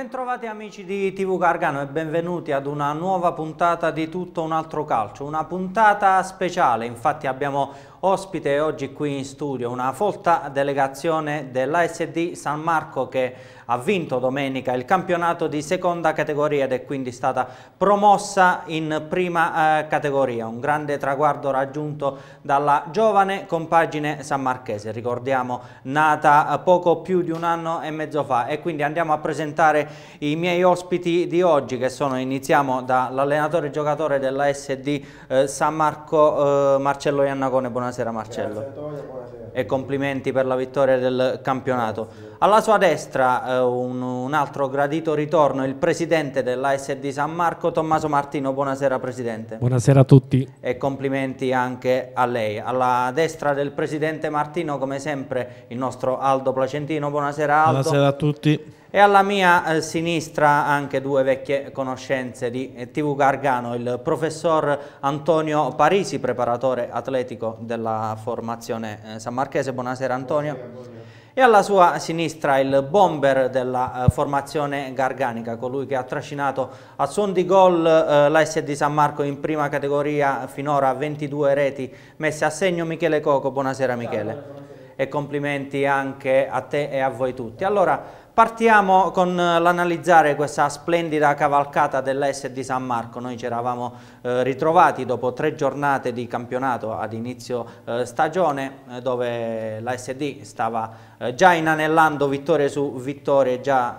Bentrovati amici di TV Gargano e benvenuti ad una nuova puntata di Tutto un altro calcio, una puntata speciale, infatti abbiamo Ospite oggi qui in studio una folta delegazione dell'ASD San Marco che ha vinto domenica il campionato di seconda categoria ed è quindi stata promossa in prima eh, categoria. Un grande traguardo raggiunto dalla giovane compagine sanmarchese, ricordiamo nata eh, poco più di un anno e mezzo fa e quindi andiamo a presentare i miei ospiti di oggi che sono, iniziamo dall'allenatore giocatore dell'ASD eh, San Marco eh, Marcello Iannacone, buonasera. Buonasera Marcello. Antonio, buonasera. E complimenti per la vittoria del campionato. Alla sua destra eh, un, un, altro gradito ritorno, il presidente dell'ASD San Marco, Tommaso Martino. Buonasera Presidente. Buonasera a tutti. E complimenti anche a lei. Alla destra del presidente Martino, come sempre, il nostro Aldo Placentino. Buonasera Aldo. Buonasera a tutti. E alla mia eh, sinistra anche due vecchie conoscenze di eh, TV Gargano, il professor Antonio Parisi, preparatore atletico della formazione eh, San Marchese. Buonasera Antonio. Buonasera, buonasera. E alla sua sinistra il bomber della eh, formazione garganica, colui che ha trascinato a suon di gol eh, l'ASD San Marco in prima categoria finora 22 reti messe a segno Michele Coco. Buonasera Michele. Ciao, buonasera. E complimenti anche a te e a voi tutti. Allora, Partiamo con eh, l'analizzare questa splendida cavalcata dell'S San Marco. Noi ci eravamo eh, ritrovati dopo tre giornate di campionato ad inizio eh, stagione eh, dove la SD stava eh, già inanellando vittorie su vittorie, già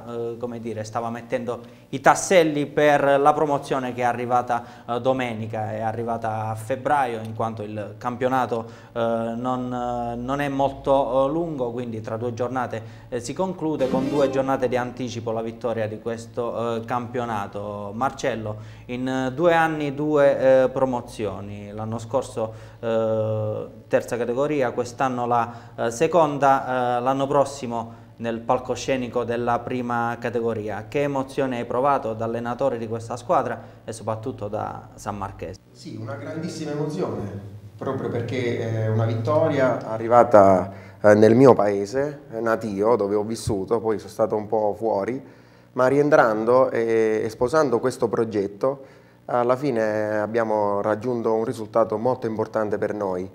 dire, stava mettendo i tasselli per la promozione che è arrivata eh, domenica, è arrivata a febbraio in quanto il campionato eh, non, eh, non, è molto eh, lungo, quindi tra due giornate eh, si conclude con due giornate di anticipo la vittoria di questo eh, campionato. Marcello, in due anni due promozioni, l'anno scorso terza categoria, quest'anno la seconda, l'anno prossimo nel palcoscenico della prima categoria. Che emozione hai provato da allenatore di questa squadra e soprattutto da San Marchese? Sì, una grandissima emozione, proprio perché è eh, una vittoria arrivata eh, nel mio paese, eh, natio, dove ho vissuto, poi sono stato un po' fuori, ma rientrando e sposando questo progetto, alla fine abbiamo raggiunto un risultato molto importante per noi.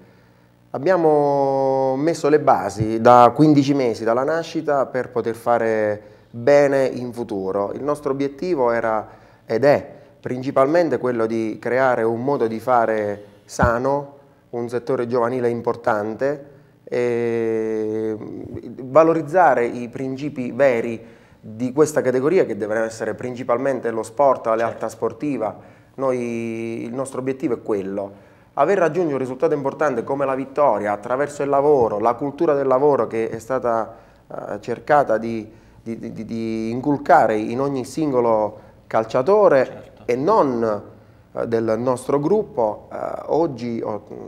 Abbiamo messo le basi da 15 mesi dalla nascita per poter fare bene in futuro. Il nostro obiettivo era ed è principalmente quello di creare un modo di fare sano, un settore giovanile importante, e valorizzare i principi veri di questa categoria che deve essere principalmente lo sport, la lealtà certo. sportiva. Noi, il nostro obiettivo è quello aver raggiunto un risultato importante come la vittoria attraverso il lavoro, la cultura del lavoro che è stata eh, cercata di, di, di, di, inculcare in ogni singolo calciatore certo. e non eh, del nostro gruppo, eh, oggi oh, mm,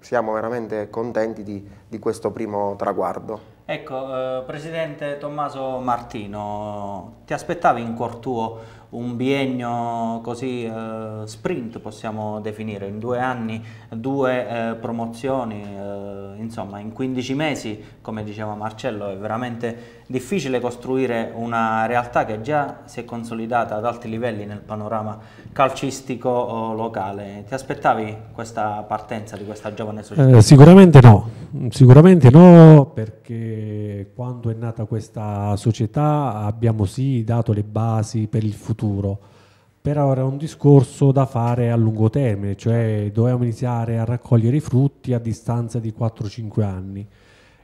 siamo veramente contenti di questo primo traguardo. Ecco, eh, Presidente Tommaso Martino, ti aspettavi in cuor tuo un biennio così eh, sprint possiamo definire, in due anni due eh, promozioni, eh, insomma in 15 mesi come diceva Marcello è veramente difficile costruire una realtà che già si è consolidata ad alti livelli nel panorama calcistico eh, locale. Ti aspettavi questa partenza di questa giovane società? Eh, sicuramente no, sicuramente no perché quando è nata questa società abbiamo sì dato le basi per il futuro, però era un discorso da fare a lungo termine, cioè dovevamo iniziare a raccogliere i frutti a distanza di 4-5 anni.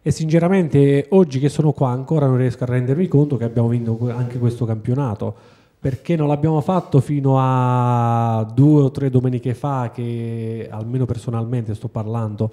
E sinceramente oggi che sono qua ancora non riesco a rendermi conto che abbiamo vinto anche questo campionato perché non l'abbiamo fatto fino a due o tre domeniche fa che almeno personalmente sto parlando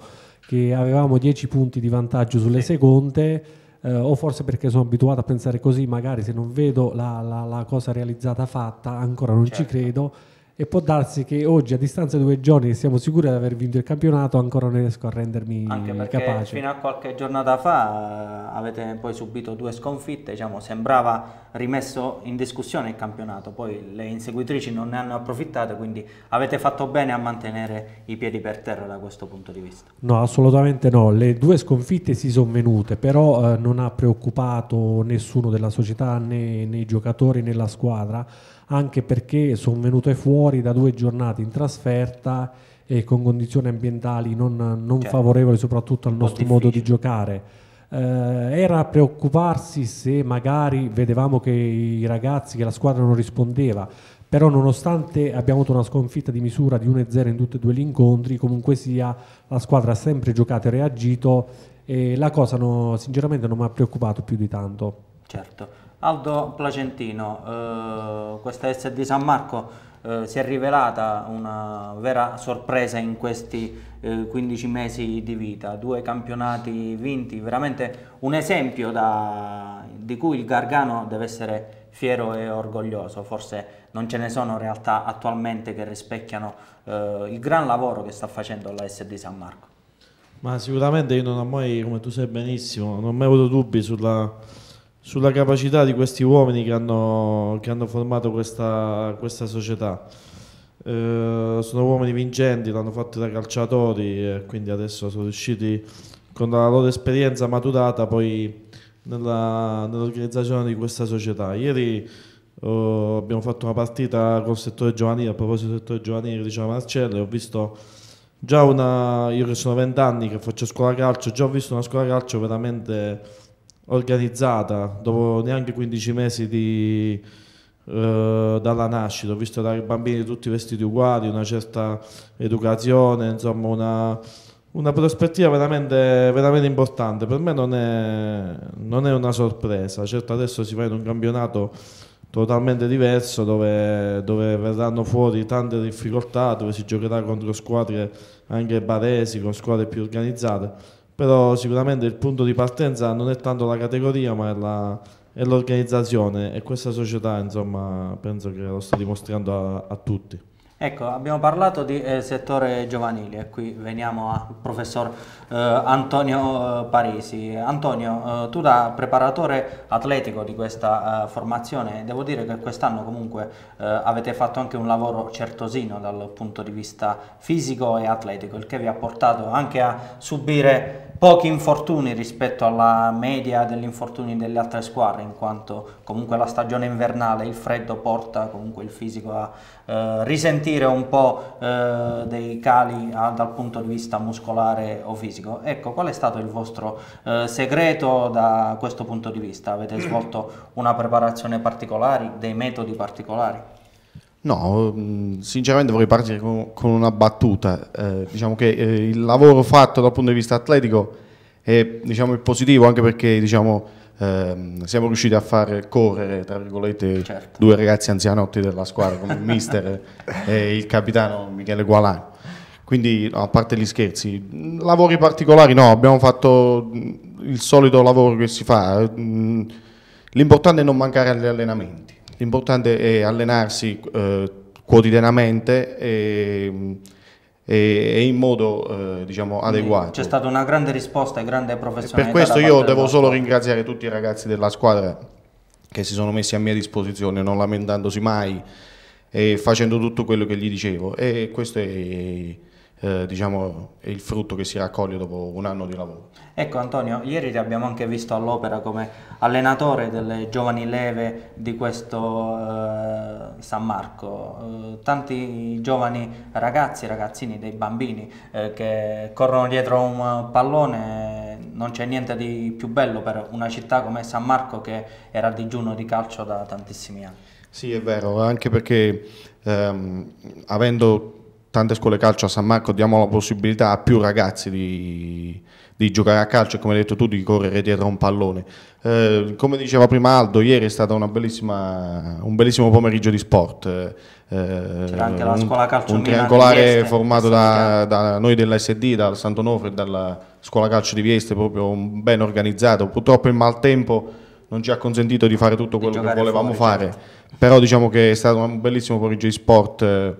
che avevamo 10 punti di vantaggio sulle seconde eh, o forse perché sono abituato a pensare così, magari se non vedo la, la, la cosa realizzata fatta ancora non certo. ci credo e può darsi che oggi a distanza di due giorni che siamo sicuri di aver vinto il campionato ancora non riesco a rendermi Anche perché capace. fino a qualche giornata fa eh, avete poi subito due sconfitte, diciamo, sembrava rimesso in discussione il campionato, poi le inseguitrici non ne hanno approfittato, quindi avete fatto bene a mantenere i piedi per terra da questo punto di vista. No, assolutamente no, le due sconfitte si sono venute, però eh, non ha preoccupato nessuno della società né, né i giocatori né la squadra, anche perché sono venute fuori da due giornate in trasferta e con condizioni ambientali non, non certo. favorevoli soprattutto al nostro modo di giocare eh, era preoccuparsi se magari vedevamo che i ragazzi, che la squadra non rispondeva, però nonostante abbiamo avuto una sconfitta di misura di 1-0 in tutti e due gli incontri, comunque sia la squadra ha sempre giocato e reagito e la cosa no, sinceramente non mi ha preoccupato più di tanto. Certo. Aldo Placentino, eh, questa SD San Marco eh, si è rivelata una vera sorpresa in questi eh, 15 mesi di vita, due campionati vinti, veramente un esempio da, di cui il Gargano deve essere fiero e orgoglioso, forse non ce ne sono realtà attualmente che rispecchiano eh, il gran lavoro che sta facendo la SD San Marco. Ma sicuramente io non ho mai, come tu sai benissimo, non ho mai avuto dubbi sulla sulla capacità di questi uomini che hanno, che hanno formato questa, questa società. Eh, sono uomini vincenti, l'hanno fatto da calciatori e quindi adesso sono riusciti con la loro esperienza maturata poi nella, nell'organizzazione di questa società. Ieri eh, abbiamo fatto una partita col settore giovanile, a proposito del settore giovanile, diceva Marcello, e ho visto già una, io che sono 20 vent'anni che faccio scuola calcio, già ho visto una scuola calcio veramente organizzata dopo neanche 15 mesi di, eh, dalla nascita, ho visto dai bambini tutti vestiti uguali, una certa educazione, insomma una, una prospettiva veramente, veramente, importante. Per me non è, non è, una sorpresa, certo adesso si va in un campionato totalmente diverso dove, dove verranno fuori tante difficoltà, dove si giocherà contro squadre anche baresi, con squadre più organizzate però sicuramente il punto di partenza non è tanto la categoria ma è la, e l'organizzazione e questa società insomma penso che lo sta dimostrando a, a tutti. Ecco, abbiamo parlato di eh, settore giovanile e qui veniamo al professor eh, Antonio eh, Parisi. Antonio, eh, tu da preparatore atletico di questa eh, formazione, devo dire che quest'anno comunque eh, avete fatto anche un lavoro certosino dal punto di vista fisico e atletico, il che vi ha portato anche a subire pochi infortuni rispetto alla media degli infortuni delle altre squadre, in quanto comunque la stagione invernale, il freddo porta comunque il fisico a eh, risentire un po' eh, dei cali ah, dal punto di vista muscolare o fisico. Ecco, qual è stato il vostro eh, segreto da questo punto di vista? Avete svolto una preparazione particolare, dei metodi particolari? No, mm, sinceramente vorrei partire con, con una battuta. Eh, diciamo che eh, il lavoro fatto dal punto di vista atletico è, diciamo, positivo anche perché diciamo, ehm, siamo riusciti a far correre certo. due ragazzi anzianotti della squadra come il mister e il capitano Michele Gualano. Quindi no, a parte gli scherzi, lavori particolari no, abbiamo fatto mm, il solito lavoro che si fa. Mm, l'importante è non mancare agli allenamenti L'importante è allenarsi eh, quotidianamente e, e, in modo eh, diciamo, adeguato. C'è stata una grande risposta e grande professionalità. Per questo io devo solo ringraziare tutti i ragazzi della squadra che si sono messi a mia disposizione, non lamentandosi mai e facendo tutto quello che gli dicevo. E questo è eh, diciamo, è il frutto che si raccoglie dopo un anno di lavoro. Ecco Antonio, ieri ti abbiamo anche visto all'opera come allenatore delle giovani leve di questo eh, San Marco, eh, tanti giovani ragazzi, ragazzini, dei bambini eh, che corrono dietro un pallone, non c'è niente di più bello per una città come San Marco che era a digiuno di calcio da tantissimi anni. Sì, è vero, anche perché ehm, avendo tante scuole calcio a San Marco diamo la possibilità a più ragazzi di, di giocare a calcio e come hai detto tu di correre dietro a un pallone. Eh, come diceva prima Aldo, ieri è stato un bellissimo pomeriggio di sport. Eh, C'era anche la scuola calcio un, un triangolare formato da, da, noi dell'SD, dal Sant'Onofre e dalla scuola calcio di Vieste, proprio ben organizzato. Purtroppo il maltempo non ci ha consentito di fare tutto quello che volevamo fuori, certo. fare, certo. però diciamo che è stato un bellissimo pomeriggio di sport. Eh,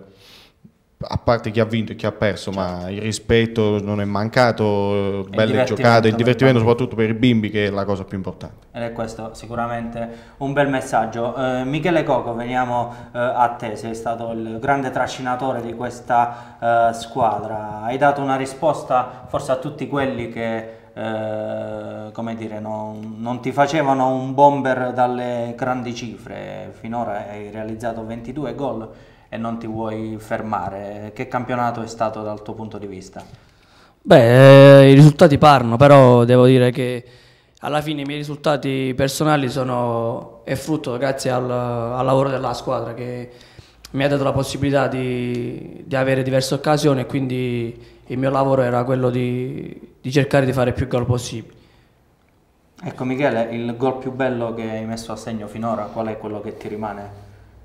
a parte chi ha vinto e chi ha perso, certo. ma il rispetto non è mancato, belle giocate, il divertimento soprattutto per i bimbi che è la cosa più importante. Ed è questo sicuramente un bel messaggio. Eh, Michele Coco, veniamo eh, a te, sei stato il grande trascinatore di questa eh, squadra, hai dato una risposta forse a tutti quelli che... Eh, come dire, non, non, ti facevano un bomber dalle grandi cifre, finora hai realizzato 22 gol e non ti vuoi fermare. Che campionato è stato dal tuo punto di vista? Beh, eh, i risultati parlano, però devo dire che alla fine i miei risultati personali sono è frutto grazie al, al lavoro della squadra che mi ha dato la possibilità di, di, avere diverse occasioni e quindi il mio lavoro era quello di, di cercare di fare più gol possibili. Ecco Michele, il gol più bello che hai messo a segno finora, qual è quello che ti rimane?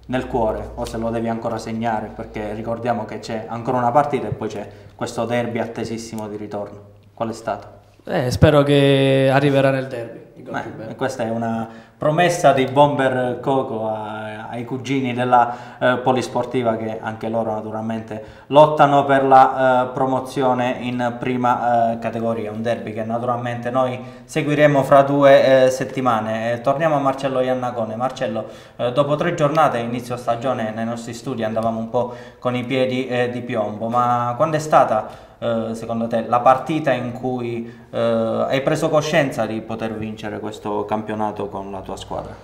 nel cuore, o se lo devi ancora segnare, perché ricordiamo che c'è ancora una partita e poi c'è questo derby attesissimo di ritorno. Qual è stato? Eh, spero che arriverà nel derby. Beh, questa è una promessa di Bomber Coco a, ai cugini della eh, Polisportiva che anche loro naturalmente lottano per la eh, promozione in prima eh, categoria, un derby che naturalmente noi seguiremo fra due eh, settimane. Eh, torniamo a Marcello Iannacone. Marcello, eh, dopo tre giornate inizio stagione nei nostri studi andavamo un po' con i piedi di piombo, ma quando è stata eh, secondo te la partita in cui eh, hai preso coscienza di poter vincere questo campionato con la tua squadra?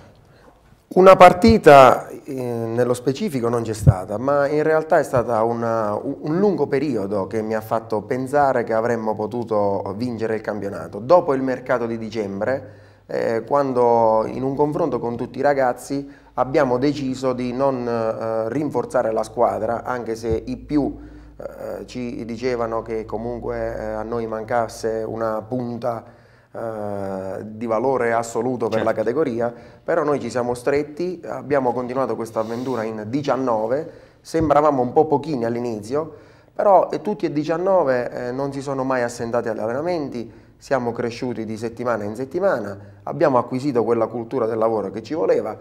Una partita eh, nello specifico non c'è stata, ma in realtà è stato un lungo periodo che mi ha fatto pensare che avremmo potuto vincere il campionato. Dopo il mercato di dicembre, eh, quando in un confronto con tutti i ragazzi abbiamo deciso di non eh, rinforzare la squadra, anche se i più eh, ci dicevano che comunque eh, a noi mancasse una punta eh, di valore assoluto per certo. la categoria, però noi ci siamo stretti, abbiamo continuato questa avventura in 19, sembravamo un po' pochini all'inizio, però eh, tutti e 19 non si sono mai assentati agli allenamenti, siamo cresciuti di settimana in settimana, abbiamo acquisito quella cultura del lavoro che ci voleva,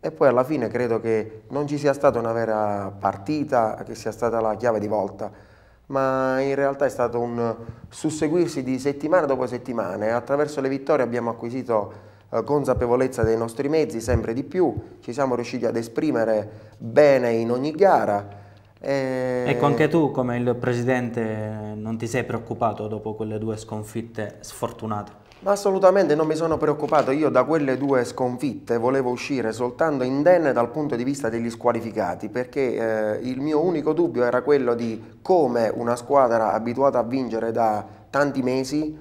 e poi alla fine credo che non ci sia stata una vera partita che sia stata la chiave di volta, ma in realtà è stato un susseguirsi di settimana dopo settimane. Attraverso le vittorie abbiamo acquisito eh, consapevolezza dei nostri mezzi sempre di più, ci siamo riusciti ad esprimere bene in ogni gara. E... Ecco, anche tu come il presidente non ti sei preoccupato dopo quelle due sconfitte sfortunate? Ma assolutamente non mi sono preoccupato, io da quelle due sconfitte volevo uscire soltanto indenne dal punto di vista degli squalificati, perché eh, il mio unico dubbio era quello di come una squadra abituata a vincere da tanti mesi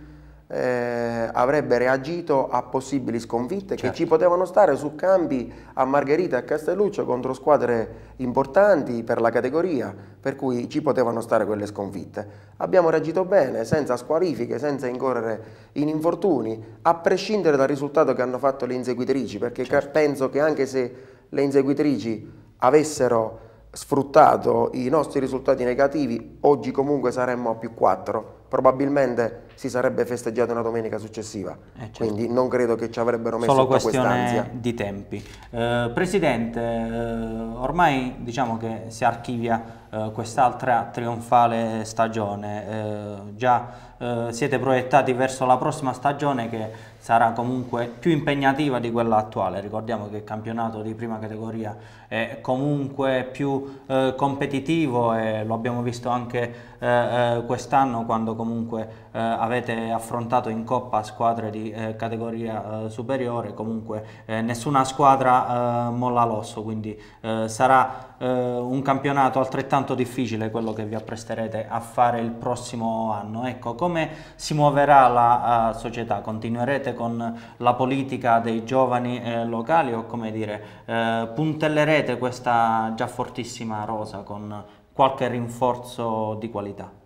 eh, avrebbe reagito a possibili sconfitte certo. che ci certo. potevano stare su campi a Margherita e a Castelluccio contro squadre importanti per la categoria, per cui ci potevano stare quelle sconfitte. Abbiamo reagito bene, senza squalifiche, senza incorrere in infortuni, a prescindere dal risultato che hanno fatto le inseguitrici, perché certo. penso che anche se le inseguitrici avessero sfruttato i nostri risultati negativi, oggi comunque saremmo a più 4. Probabilmente si sarebbe festeggiata una domenica successiva, eh certo. quindi non credo che ci avrebbero messo Solo questione di tempi. Eh, Presidente, eh, ormai diciamo che si archivia eh, quest'altra trionfale stagione, eh, già eh, siete proiettati verso la prossima stagione che sarà comunque più impegnativa di quella attuale. Ricordiamo che il campionato di prima categoria è comunque più eh, competitivo e lo abbiamo visto anche eh, eh quest'anno quando comunque eh, avete affrontato in Coppa squadre di eh, categoria eh, superiore, comunque eh, nessuna squadra eh, molla l'osso, quindi eh, sarà un campionato altrettanto difficile quello che vi appresterete a fare il prossimo anno. Ecco, come si muoverà la uh, società? Continuerete con la politica dei giovani locali o come dire, puntellerete questa già fortissima rosa con qualche rinforzo di qualità?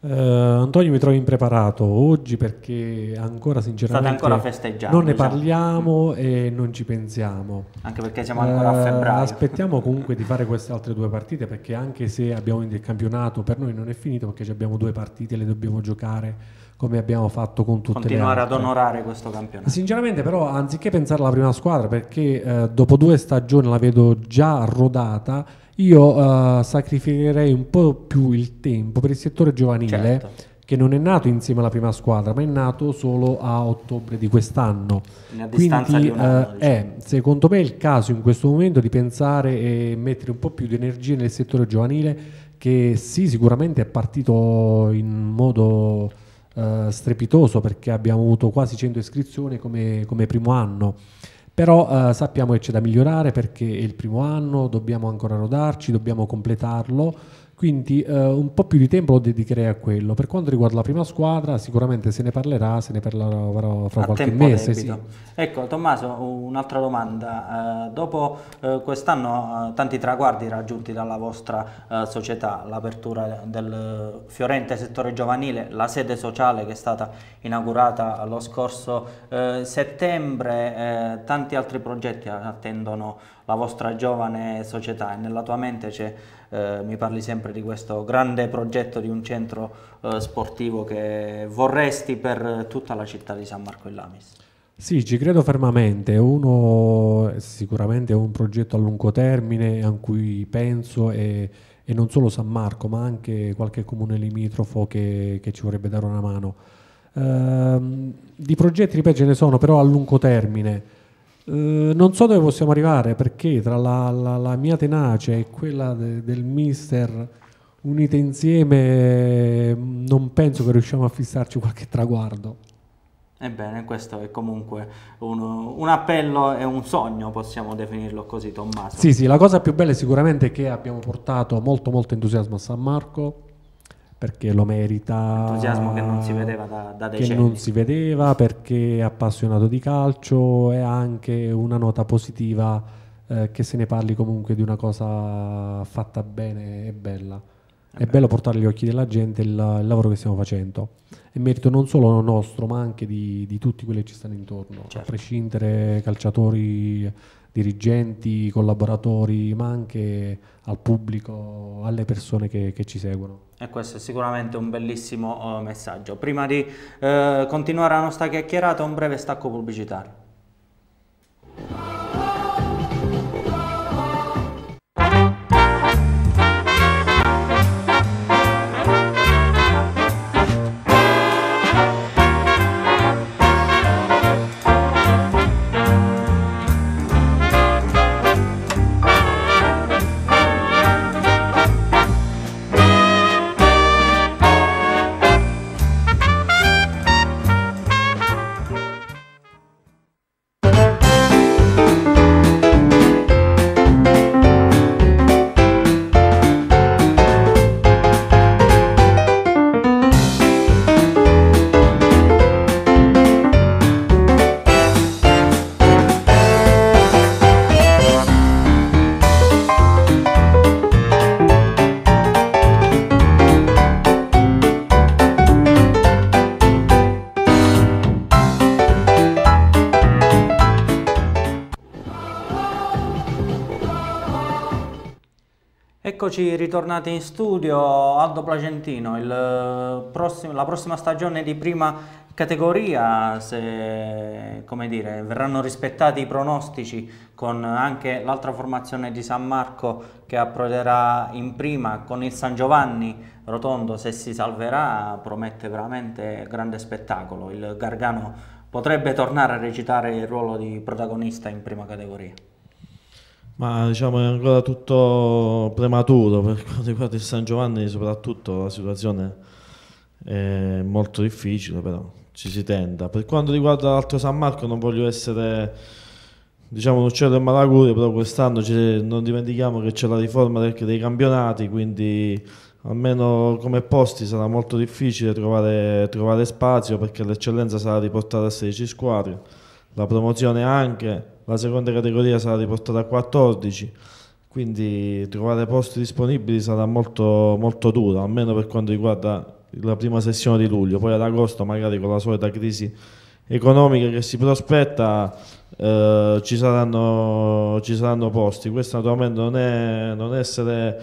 Uh, Antonio mi trovi impreparato oggi perché ancora sinceramente State ancora festeggiando, non ne diciamo. parliamo e non ci pensiamo. Anche perché siamo ancora uh, a eh, febbraio. Aspettiamo comunque di fare queste altre due partite perché anche se abbiamo il campionato per noi non è finito perché abbiamo due partite e le dobbiamo giocare come abbiamo fatto con tutte Continuare le altre. Continuare ad onorare questo campionato. Sinceramente però anziché pensare alla prima squadra perché uh, dopo due stagioni la vedo già rodata io uh, sacrificherei un po' più il tempo per il settore giovanile certo. che non è nato insieme alla prima squadra ma è nato solo a ottobre di quest'anno quindi di anno, uh, diciamo. è eh, secondo me il caso in questo momento di pensare e mettere un po' più di energia nel settore giovanile che sì sicuramente è partito in modo uh, strepitoso perché abbiamo avuto quasi 100 iscrizioni come, come primo anno però eh, sappiamo che c'è da migliorare perché è il primo anno, dobbiamo ancora rodarci, dobbiamo completarlo quindi eh, un po' più di tempo lo dedicherei a quello. Per quanto riguarda la prima squadra, sicuramente se ne parlerà, se ne parlerà fra a qualche mese. Sì. Ecco, Tommaso, un'altra domanda. Eh, dopo eh, quest'anno eh, tanti traguardi raggiunti dalla vostra eh, società, l'apertura del fiorente settore giovanile, la sede sociale che è stata inaugurata lo scorso eh, settembre, tanti altri progetti attendono la vostra giovane società e nella tua mente c'è, eh, mi parli sempre di questo grande progetto di un centro eh, sportivo che vorresti per tutta la città di San Marco in Lamis. Sì, ci credo fermamente. Uno eh, sicuramente è un progetto a lungo termine a cui penso e, e non solo San Marco, ma anche qualche comune limitrofo che, che ci vorrebbe dare una mano. Ehm, di progetti, ripeto, ce ne sono, però a lungo termine. Eh, non so dove possiamo arrivare perché tra la, la, la mia tenacia e quella de, del mister unite insieme non penso che riusciamo a fissarci qualche traguardo. Ebbene, questo è comunque un, un appello e un sogno, possiamo definirlo così, Tommaso. Sì, sì, la cosa più bella è sicuramente che abbiamo portato molto molto entusiasmo a San Marco, perché lo merita. Entusiasmo che non si vedeva da, da decenni. Che non si vedeva perché è appassionato di calcio e anche una nota positiva eh, che se ne parli comunque di una cosa fatta bene e bella. È bello portare agli occhi della gente il, il, lavoro che stiamo facendo. È merito non solo nostro, ma anche di, di tutti quelli che ci stanno intorno, certo. a prescindere calciatori, dirigenti, collaboratori, ma anche al pubblico, alle persone che, che ci seguono. E questo è sicuramente un bellissimo eh, messaggio. Prima di uh, continuare la nostra chiacchierata, un breve stacco pubblicitario. Eccoci ritornati in studio, Aldo Placentino, eh, prossimo, la prossima stagione di prima categoria, se dire, verranno rispettati i pronostici con anche l'altra formazione di San Marco che approderà in prima con il San Giovanni Rotondo, se si salverà promette veramente grande spettacolo, il Gargano potrebbe tornare a recitare il ruolo di protagonista in prima categoria. Ma diciamo è ancora tutto prematuro per quanto riguarda il San Giovanni, soprattutto la situazione è molto difficile, però ci si tenta. Per quanto riguarda l'altro San Marco non voglio essere diciamo un uccello in malaugurio, però quest'anno non dimentichiamo che c'è la riforma dei campionati, quindi almeno come posti sarà molto difficile trovare, trovare spazio perché l'eccellenza sarà riportata a 16 squadre, la promozione anche la seconda categoria sarà riportata a 14 quindi trovare posti disponibili sarà molto, molto duro almeno per quanto riguarda la prima sessione di luglio poi ad agosto magari con la solita crisi economica che si prospetta eh, ci, saranno, ci, saranno, posti questo naturalmente non è non essere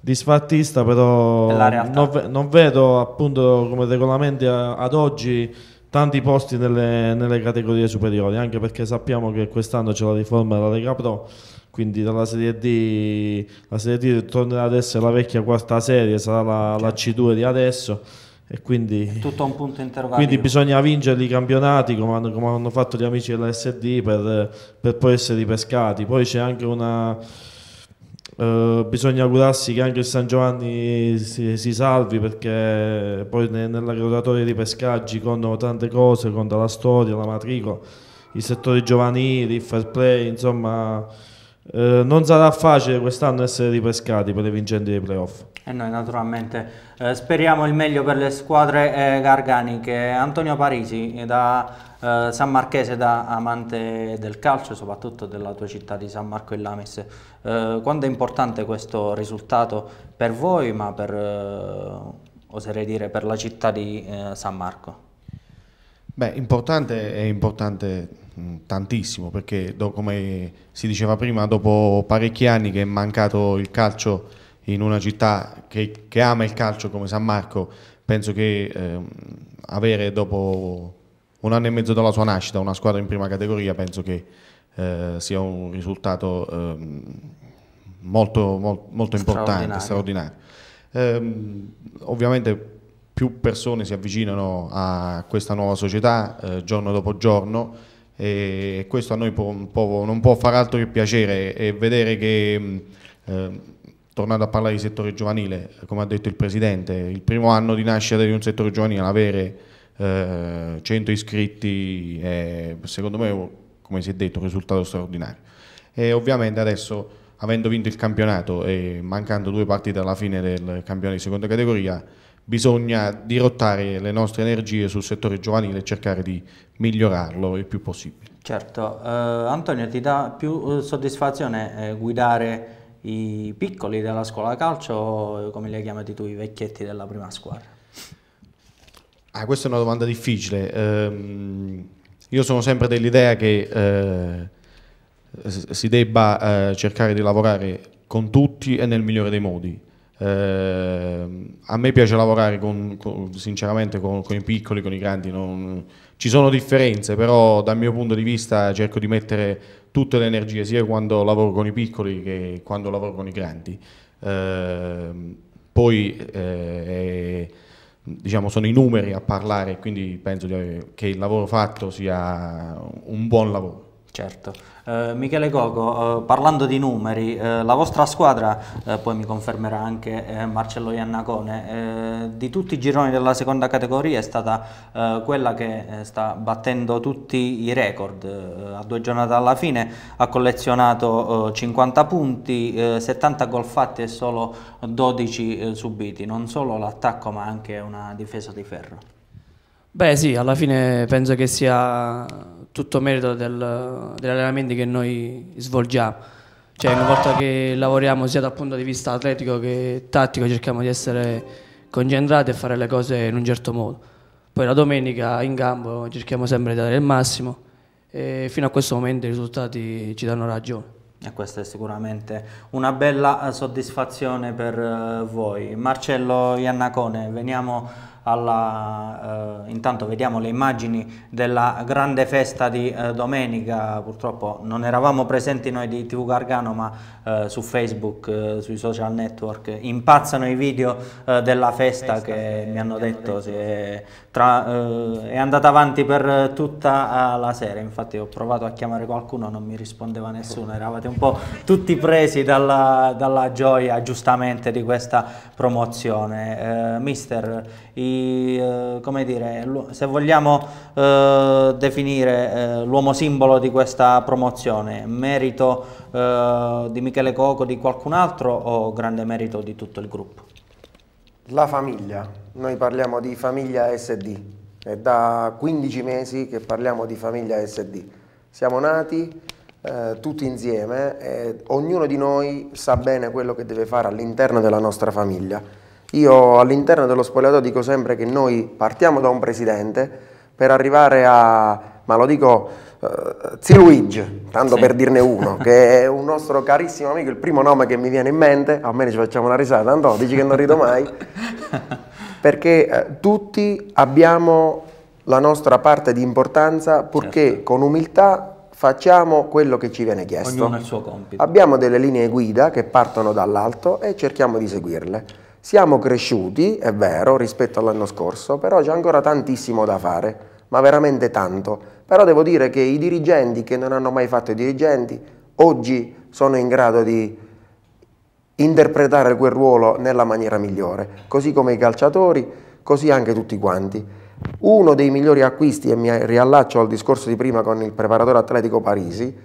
disfattista però non, non, vedo appunto come regolamenti ad oggi tanti posti nelle, nelle, categorie superiori, anche perché sappiamo che quest'anno c'è la riforma della Lega Pro, quindi dalla Serie D, la Serie D tornerà ad essere la vecchia quarta serie, sarà la, la C2 certo. di adesso. E quindi, Tutto un punto Quindi bisogna vincere i campionati come hanno, come hanno fatto gli amici della SD per, per poi essere ripescati. Poi c'è anche una eh, bisogna augurarsi che anche il San Giovanni si, si salvi perché poi ne, nella graduatoria dei pescaggi contano tante cose, conta la storia, la matricola, il settore giovanile, il fair play, insomma eh, non sarà facile quest'anno essere ripescati per le vincenti dei playoff. E noi naturalmente eh, speriamo il meglio per le squadre eh, garganiche. Antonio Parisi da eh, San Marchese, da amante del calcio, soprattutto della tua città di San Marco e Lames. Eh, quanto è importante questo risultato per voi, ma per, oserei dire, per la città di San Marco? Beh, importante è importante Mm, tantissimo perché do, come si diceva prima dopo parecchi anni che è mancato il calcio in una città che, che ama il calcio come San Marco penso che eh, avere dopo un anno e mezzo dalla sua nascita una squadra in prima categoria penso che eh, sia un risultato eh, molto, molto, molto importante, straordinario. straordinario. Ehm, ovviamente più persone si avvicinano a questa nuova società eh, giorno dopo giorno e questo a noi può, può, non può far altro che piacere e vedere che, eh, tornando a parlare di settore giovanile, come ha detto il Presidente, il primo anno di nascita di un settore giovanile, avere eh, 100 iscritti è secondo me, come si è detto, un risultato straordinario. E ovviamente adesso, avendo vinto il campionato e mancando due partite alla fine del campione di seconda categoria, bisogna dirottare le nostre energie sul settore giovanile e cercare di migliorarlo il più possibile. Certo, eh, Antonio ti dà più eh, soddisfazione eh, guidare i piccoli della scuola calcio, o eh, come li hai chiamati tu, i vecchietti della prima squadra? Ah, questa è una domanda difficile. Um, io sono sempre dell'idea che uh, si debba uh, cercare di lavorare con tutti e nel migliore dei modi. Eh, a me piace lavorare con, con, sinceramente con, con, i piccoli, con i grandi, non... ci sono differenze, però dal mio punto di vista cerco di mettere tutte le energie sia quando lavoro con i piccoli che quando lavoro con i grandi. Eh, poi eh, diciamo, sono i numeri a parlare, quindi penso che il lavoro fatto sia un buon lavoro. Certo. Eh, Michele Coco, eh, parlando di numeri, eh, la vostra squadra, eh, poi mi confermerà anche eh, Marcello Iannacone, eh, di tutti i gironi della seconda categoria è stata quella che sta battendo tutti i record. a due giornate alla fine ha collezionato 50 punti, 70 gol fatti e solo 12 subiti. Non solo l'attacco ma anche una difesa di ferro. Beh sì, alla fine penso che sia tutto merito del, degli allenamenti che noi svolgiamo. Cioè, una volta che lavoriamo sia dal punto di vista atletico che tattico, cerchiamo di essere concentrati e fare le cose in un certo modo. Poi la domenica in campo cerchiamo sempre di dare il massimo e fino a questo momento i risultati ci danno ragione. E questa è sicuramente una bella eh, soddisfazione per eh, voi. Marcello Iannacone, veniamo alla, eh, intanto vediamo le immagini della grande festa di eh, domenica, purtroppo non eravamo presenti noi di TV Gargano ma eh, su Facebook, eh, sui social network impazzano i video eh, della festa, festa che, che mi hanno detto, detto è, tra, eh, è andata avanti per tutta la sera, infatti ho provato a chiamare qualcuno, non mi rispondeva nessuno, eravate un po' tutti presi dalla, dalla gioia giustamente di questa promozione. mister, i di, eh, come dire, se vogliamo eh, definire eh, l'uomo simbolo di questa promozione, merito eh, di Michele Coco, di qualcun altro o grande merito di tutto il gruppo? La famiglia, noi parliamo di famiglia SD, è da 15 mesi che parliamo di famiglia SD. Siamo nati eh, tutti insieme e ognuno di noi sa bene quello che deve fare all'interno della nostra famiglia io all'interno dello spogliatoio dico sempre che noi partiamo da un presidente per arrivare a, ma lo dico, uh, eh, Zi Luigi, tanto sì. per dirne uno, che è un nostro carissimo amico, il primo nome che mi viene in mente, almeno ci facciamo una risata, Andò, dici che non rido mai, perché uh, tutti abbiamo la nostra parte di importanza purché certo. con umiltà facciamo quello che ci viene chiesto. Ognuno ha il suo compito. Abbiamo delle linee guida che partono dall'alto e cerchiamo di seguirle. Siamo cresciuti, è vero, rispetto all'anno scorso, però c'è ancora tantissimo da fare, ma veramente tanto. Però devo dire che i dirigenti che non hanno mai fatto i dirigenti, oggi sono in grado di interpretare quel ruolo nella maniera migliore, così come i calciatori, così anche tutti quanti. Uno dei migliori acquisti, e mi riallaccio al discorso di prima con il preparatore atletico Parisi,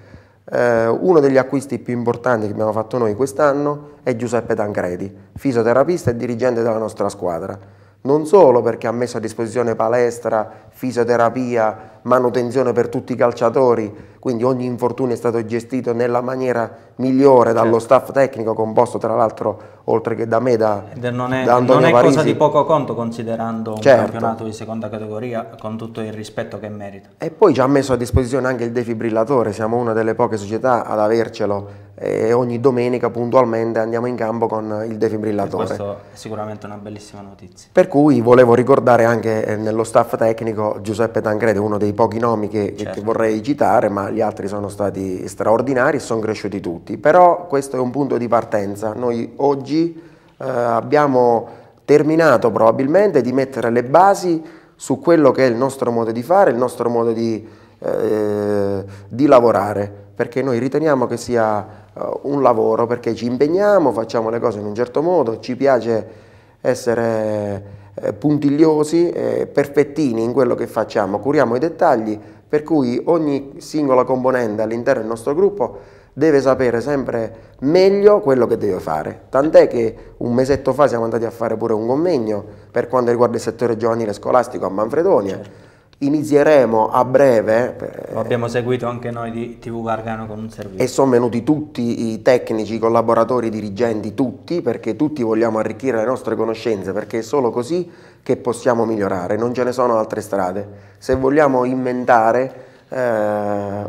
eh, uno degli acquisti più importanti che abbiamo fatto noi quest'anno è Giuseppe Tancredi, fisioterapista e dirigente della nostra squadra. Non solo perché ha messo a disposizione palestra fisioterapia, manutenzione per tutti i calciatori, quindi ogni infortunio è stato gestito nella maniera migliore dallo certo. staff tecnico composto tra l'altro oltre che da me da, non è, da Antonio Non è Parisi. cosa di poco conto considerando un certo. campionato di seconda categoria con tutto il rispetto che merita. E poi ci ha messo a disposizione anche il defibrillatore, siamo una delle poche società ad avercelo e ogni domenica puntualmente andiamo in campo con il defibrillatore. E questo è sicuramente una bellissima notizia. Per cui volevo ricordare anche eh, nello staff tecnico Giuseppe Tancredi è uno dei pochi nomi che, certo. che, vorrei citare, ma gli altri sono stati straordinari e sono cresciuti tutti. Però questo è un punto di partenza. Noi oggi eh, abbiamo terminato probabilmente di mettere le basi su quello che è il nostro modo di fare, il nostro modo di, eh, di lavorare, perché noi riteniamo che sia eh, un lavoro, perché ci impegniamo, facciamo le cose in un certo modo, ci piace essere eh, puntigliosi, eh, perfettini in quello che facciamo, curiamo i dettagli, per cui ogni singola componente all'interno del nostro gruppo deve sapere sempre meglio quello che deve fare. Tant'è che un mesetto fa siamo andati a fare pure un convegno per quanto riguarda il settore giovanile scolastico a Manfredonia. Certo Inizieremo a breve. Eh, Lo abbiamo seguito anche noi di TV Gargano con un servizio. E sono venuti tutti i tecnici, i collaboratori, i dirigenti, tutti, perché tutti vogliamo arricchire le nostre conoscenze, perché è solo così che possiamo migliorare, non ce ne sono altre strade. Se vogliamo inventare eh,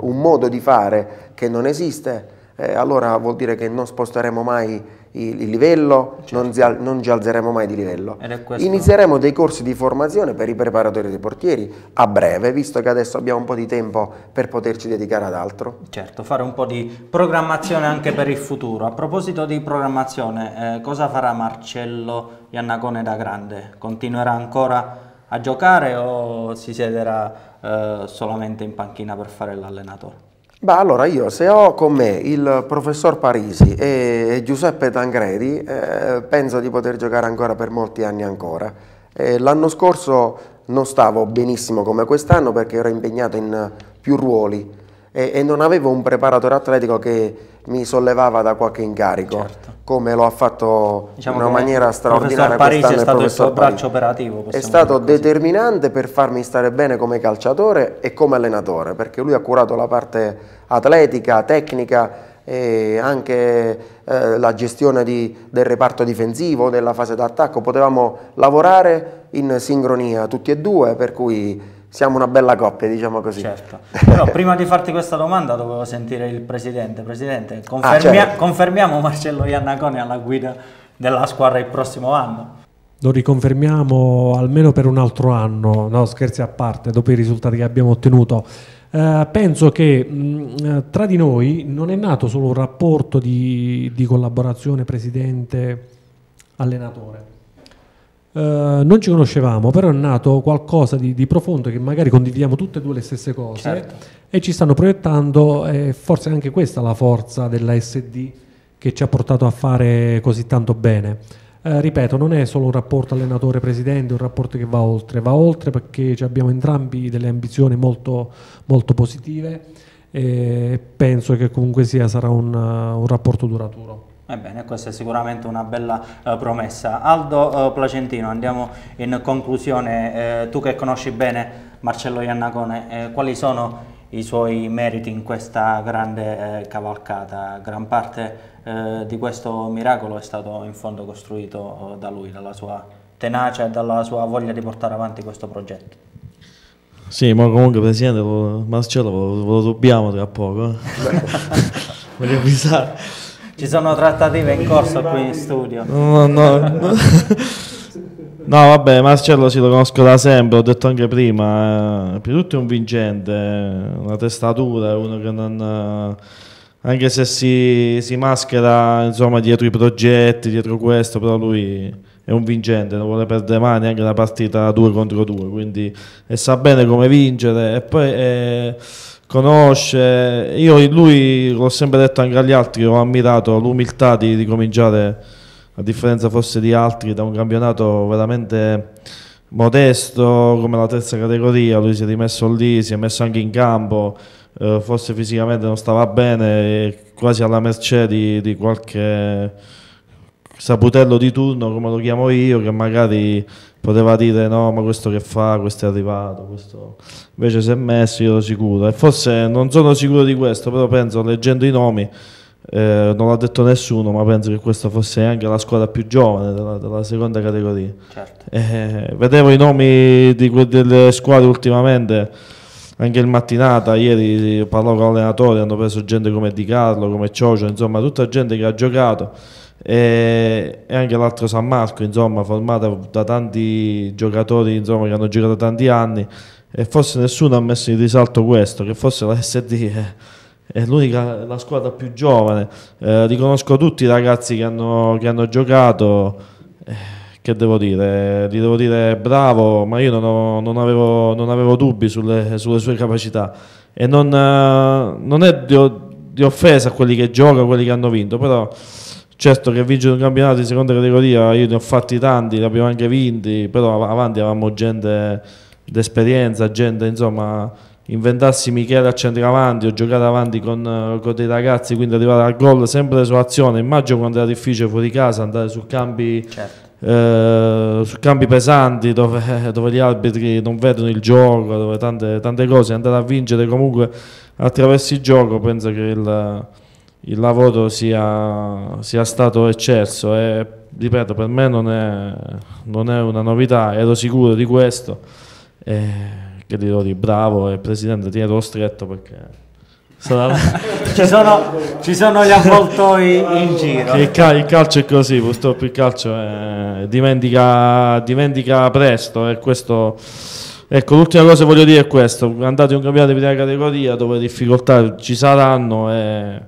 un modo di fare che non esiste, eh, allora vuol dire che non sposteremo mai il livello, certo. non, ci alzeremo mai di livello. Inizieremo dei corsi di formazione per i preparatori dei portieri a breve, visto che adesso abbiamo un po' di tempo per poterci dedicare ad altro. Certo, fare un po' di programmazione anche per il futuro. A proposito di programmazione, eh, cosa farà Marcello Iannacone da grande? Continuerà ancora a giocare o si siederà eh, solamente in panchina per fare l'allenatore? Beh, allora io se ho con me il professor Parisi e Giuseppe Tangredi, eh, penso di poter giocare ancora per molti anni ancora. Eh, l'anno scorso non stavo benissimo come quest'anno perché ero impegnato in più ruoli e, e non avevo un preparatore atletico che mi sollevava da qualche incarico. Certo come lo ha fatto diciamo in una maniera straordinaria Parisi è stato il, il suo braccio operativo è stato determinante per farmi stare bene come calciatore e come allenatore perché lui ha curato la parte atletica, tecnica e anche eh, la gestione di, del reparto difensivo, della fase d'attacco potevamo lavorare in sincronia tutti e due per cui siamo una bella coppia, diciamo così. Certo, però prima di farti questa domanda dovevo sentire il Presidente. Presidente, ah, confermia ah, certo. confermiamo Marcello Iannaconi alla guida della squadra il prossimo anno? Lo riconfermiamo almeno per un altro anno, no scherzi a parte, dopo i risultati che abbiamo ottenuto. Uh, penso che mh, mm, eh, tra di noi non è nato solo un rapporto di, di collaborazione presidente-allenatore, eh, non ci conoscevamo, però è nato qualcosa di, di, profondo che magari condividiamo tutte e due le stesse cose certo. e ci stanno proiettando, eh, forse anche questa è la forza dell'ASD che ci ha portato a fare così tanto bene. Uh, ripeto, non è solo un rapporto allenatore-presidente, un rapporto che va oltre, va oltre perché abbiamo entrambi delle ambizioni molto, molto positive e penso che comunque sia, sarà un, uh, un rapporto duraturo. Ebbene, questa è sicuramente una bella eh, promessa. Aldo eh, Placentino, andiamo in conclusione. Eh, tu che conosci bene Marcello Iannacone, eh, quali sono i suoi meriti in questa grande eh, cavalcata? Gran parte eh, di questo miracolo è stato in fondo costruito da lui, dalla sua tenacia e dalla sua voglia di portare avanti questo progetto. Sì, ma comunque Presidente, Marcello lo, lo dobbiamo tra poco. Voglio avvisare. Ci sono trattative in corso qui in studio. No, no, no. no vabbè, Marcello si lo conosco da sempre, ho detto anche prima, eh, per tutti è un vincente, eh, una testatura, uno che non... Eh, anche se si, si maschera insomma, dietro i progetti, dietro questo, però lui è un vincente, non vuole perdere mai neanche una partita 2 contro 2, quindi sa bene come vincere e poi è eh, conosce. Io lui, l'ho sempre detto anche agli altri, ho ammirato l'umiltà di cominciare, a differenza forse di altri, da un campionato veramente modesto come la terza categoria. Lui si è rimesso lì, si è messo anche in campo, eh, forse fisicamente non stava bene, quasi alla mercé di, di qualche saputello di turno, come lo chiamo io, che magari poteva dire no ma questo che fa, questo è arrivato, questo... invece si è messo, io ero sicuro e forse non sono sicuro di questo, però penso leggendo i nomi, eh, non l'ha detto nessuno, ma penso che questa fosse anche la squadra più giovane della, della seconda categoria. Certo. Eh, vedevo i nomi que- delle squadre ultimamente, anche il mattinata, ieri parlò con allenatori, hanno preso gente come Di Carlo, come Ciocio, insomma tutta gente che ha giocato e, anche l'altro San Marco, insomma, formata da tanti giocatori insomma, che hanno giocato tanti anni e forse nessuno ha messo in risalto questo, che forse la SD è, l'unica la squadra più giovane. Eh, riconosco tutti i ragazzi che hanno, che hanno giocato. Eh, che devo dire? Gli devo dire bravo, ma io non, ho, non, avevo, non avevo, dubbi sulle, sulle, sue capacità. E non, eh, non è di, di offesa a quelli che giocano, a quelli che hanno vinto, però Certo che vincere un campionato di seconda categoria, io ne ho fatti tanti, li abbiamo anche vinti, però avanti avevamo gente d'esperienza, gente insomma inventarsi Michele a centravanti o giocare avanti con, con, dei ragazzi, quindi arrivare al gol sempre su azione. Immagino quando era difficile fuori casa andare su campi, certo. eh, su campi pesanti dove, dove, gli arbitri non vedono il gioco, dove tante, tante cose, andare a vincere comunque attraverso il gioco. Penso che il il lavoro sia, sia stato eccesso e ripeto per me non è, non è, una novità, ero sicuro di questo e che dirò di bravo e presidente tienilo stretto perché sarà... ci, sono, ci, sono, gli avvoltoi in giro il, cal- il, calcio è così purtroppo il calcio è, dimentica, dimentica presto e questo Ecco, l'ultima cosa che voglio dire è questo: andate in un campionato di prima categoria dove difficoltà ci saranno e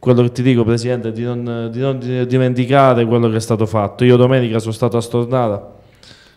quello che ti dico Presidente è di non, di non dimenticare quello che è stato fatto. Io domenica sono stato a Stornata,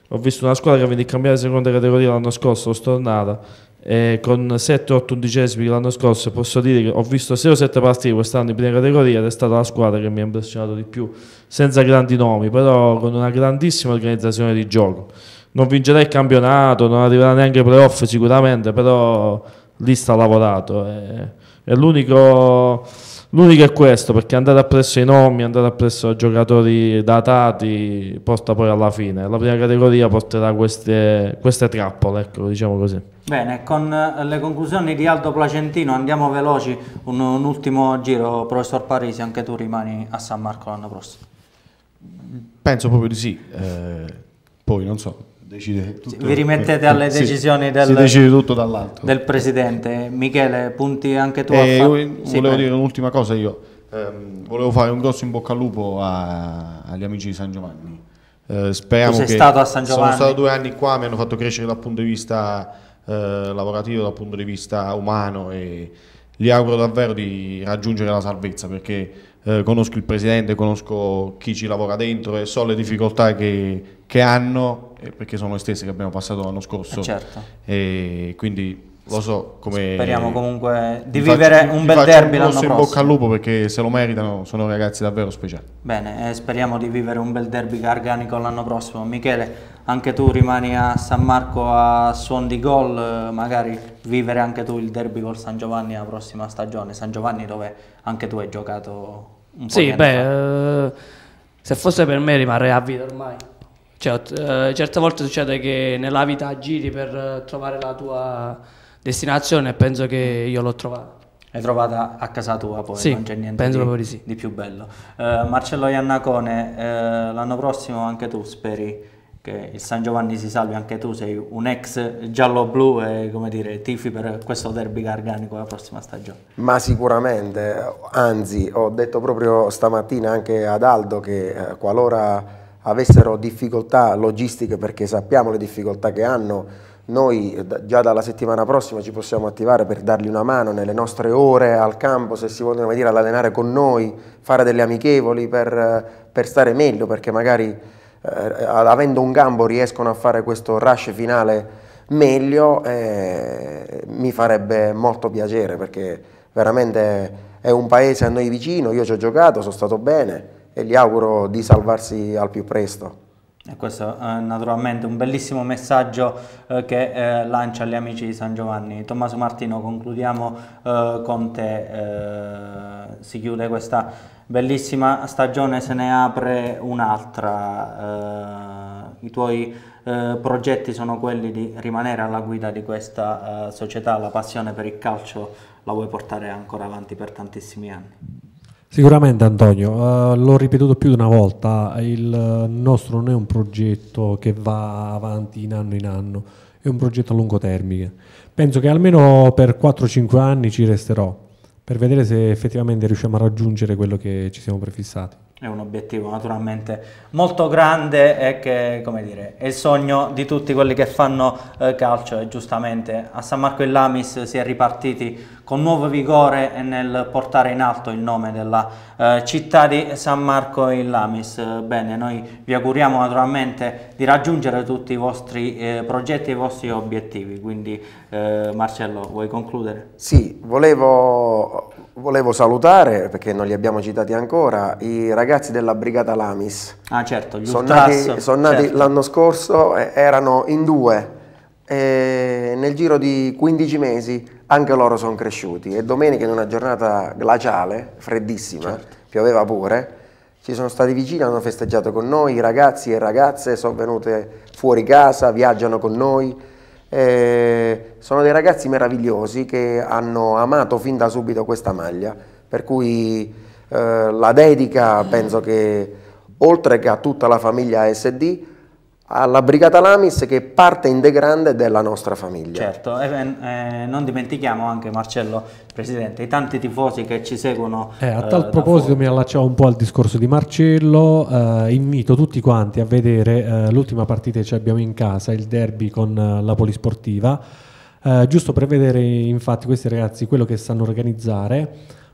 ho visto una squadra che venne a cambiare seconda categoria l'anno scorso, ho Stornata, e con 7-8 undicesimi l'anno scorso posso dire che ho visto 6 7 partite quest'anno in prima categoria ed è stata la squadra che mi ha impressionato di più, senza grandi nomi, però con una grandissima organizzazione di gioco. Non vincerà il campionato, non arriverà neanche ai playoff sicuramente, però lì sta lavorato. È, è l'unico L'unico è questo, perché andare appresso i nomi, andare appresso a giocatori datati, porta poi alla fine. La prima categoria porterà queste, queste trappole, ecco, diciamo così. Bene, con eh, le conclusioni di Aldo Placentino andiamo veloci, un, un ultimo giro, professor Parisi, anche tu rimani a San Marco l'anno prossimo. Penso proprio di sì, eh, poi non so, eh, decide tutto. Vi rimettete alle decisioni sì, del, del, presidente. Michele, punti anche tu eh, a fa- Volevo sì, dire un'ultima cosa io. Um, volevo fare un grosso in bocca al lupo a, agli amici di San Giovanni. Uh, speriamo tu sei stato a San Giovanni. Sono stato due anni qua, mi hanno fatto crescere dal punto di vista uh, lavorativo, dal punto di vista umano e gli auguro davvero di raggiungere la salvezza perché eh, conosco il presidente, conosco chi ci lavora dentro e so le difficoltà che, che hanno, eh, perché sono le stesse che abbiamo passato l'anno scorso. Eh certo. E quindi lo so come speriamo comunque di faccio, vivere un bel derby un l'anno prossimo in bocca al lupo perché se lo meritano sono ragazzi davvero speciali bene eh, speriamo di vivere un bel derby garganico l'anno prossimo Michele anche tu rimani a San Marco a suon di gol eh, magari vivere anche tu il derby col San Giovanni la prossima stagione San Giovanni dove anche tu hai giocato un po' sì beh eh, se fosse per me rimarrei a vita ormai cioè, eh, certe volte succede che nella vita giri per eh, trovare la tua destinazione penso che io l'ho trovata. L'hai trovata a casa tua poi, sì, non c'è niente di, sì. di, più bello. Uh, Marcello Iannacone, uh, l'anno prossimo anche tu speri che il San Giovanni si salvi, anche tu sei un ex giallo-blu e come dire, tifi per questo derby garganico la prossima stagione. Ma sicuramente, anzi ho detto proprio stamattina anche ad Aldo che eh, qualora avessero difficoltà logistiche, perché sappiamo le difficoltà che hanno, noi eh, già dalla settimana prossima ci possiamo attivare per dargli una mano nelle nostre ore al campo, se si vogliono venire ad allenare con noi, fare delle amichevoli per, eh, per stare meglio, perché magari eh, avendo un gambo riescono a fare questo rush finale meglio, eh, mi farebbe molto piacere perché veramente è un paese a noi vicino, io ci ho giocato, sono stato bene e gli auguro di salvarsi al più presto. E questo è eh, naturalmente un bellissimo messaggio eh, che eh, lancia agli amici di San Giovanni. Tommaso Martino, concludiamo eh, con te. Eh, si chiude questa bellissima stagione, se ne apre un'altra. Eh, I tuoi progetti sono quelli di rimanere alla guida di questa società, la passione per il calcio la vuoi portare ancora avanti per tantissimi anni. Sicuramente Antonio, eh, l'ho ripetuto più di una volta, il nostro non è un progetto che va avanti in anno in anno, è un progetto a lungo termine. Penso che almeno per 4-5 anni ci resterò per vedere se effettivamente riusciamo a raggiungere quello che ci siamo prefissati. È un obiettivo naturalmente molto grande e che dire, è il sogno di tutti quelli che fanno eh, calcio e giustamente a San Marco e Lamis si è ripartiti con nuovo vigore nel portare in alto il nome della eh, città di San Marco in Lamis. Bene, noi vi auguriamo naturalmente di raggiungere tutti i vostri eh, progetti e i vostri obiettivi, quindi eh, Marcello vuoi concludere? Sì, volevo, volevo, salutare, perché non li abbiamo citati ancora, i ragazzi della Brigata Lamis. Ah certo, gli sono nati, son nati certo. l'anno scorso, erano in due, e nel giro di 15 mesi anche loro sono cresciuti e domenica in una giornata glaciale, freddissima, certo. pioveva pure, ci sono stati vicini, hanno festeggiato con noi, i ragazzi e ragazze sono venute fuori casa, viaggiano con noi, eh, sono dei ragazzi meravigliosi che hanno amato fin da subito questa maglia, per cui eh, la dedica penso che oltre che a tutta la famiglia ASD alla Brigata Lamis che è parte integrante della nostra famiglia. Certo, e, eh, non dimentichiamo anche Marcello, Presidente, i tanti tifosi che ci seguono. Eh, a eh, tal eh, proposito mi allacciavo un po' al discorso di Marcello, eh, invito tutti quanti a vedere eh, l'ultima partita che abbiamo in casa, il derby con la Polisportiva, giusto per vedere infatti questi ragazzi quello che sanno organizzare,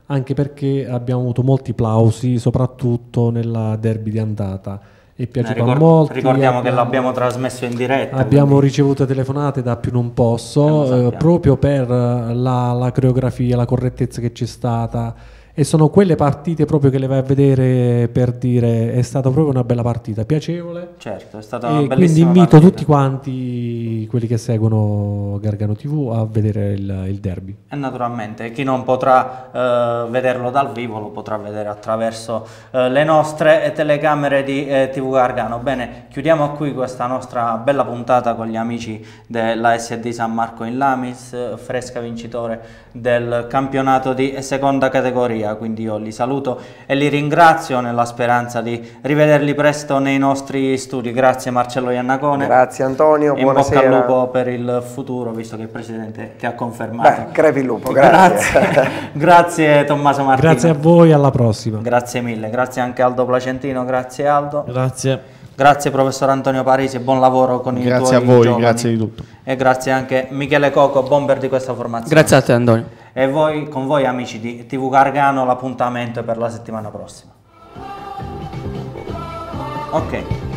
anche perché abbiamo avuto molti plausi, soprattutto nella derby di andata e piaceva eh, molto. Ricordiamo abbiamo, che l'abbiamo trasmesso in diretta. Abbiamo quindi. ricevuto telefonate da più non posso, eh, eh proprio per la, la coreografia, la correttezza che c'è stata e sono quelle partite proprio che le vai a vedere per dire è stata proprio una bella partita, piacevole. Certo, è stata una Quindi invito partita. tutti quanti quelli che seguono Gargano TV a vedere il, il derby. E naturalmente chi non potrà eh, vederlo dal vivo lo potrà vedere attraverso eh, le nostre telecamere di eh, TV Gargano. Bene, chiudiamo qui questa nostra bella puntata con gli amici della SD San Marco in Lamis, eh, fresca vincitore del campionato di seconda categoria, quindi io li saluto e li ringrazio nella speranza di rivederli presto nei nostri studi. Grazie Marcello Iannacone. Grazie Antonio, buonasera. in bocca al lupo per il futuro, visto che il Presidente ti ha confermato. Beh, crepi il lupo, grazie. Grazie, grazie Tommaso Martino. Grazie a voi, alla prossima. Grazie mille, grazie anche Aldo Placentino, grazie Aldo. Grazie. Grazie professor Antonio Parisi, buon lavoro con grazie i tuoi Grazie a voi, giovani. grazie di tutto. E grazie anche Michele Coco, bomber di questa formazione. Grazie a te Antonio. E voi, con voi amici di TV Gargano, l'appuntamento è per la settimana prossima. Ok.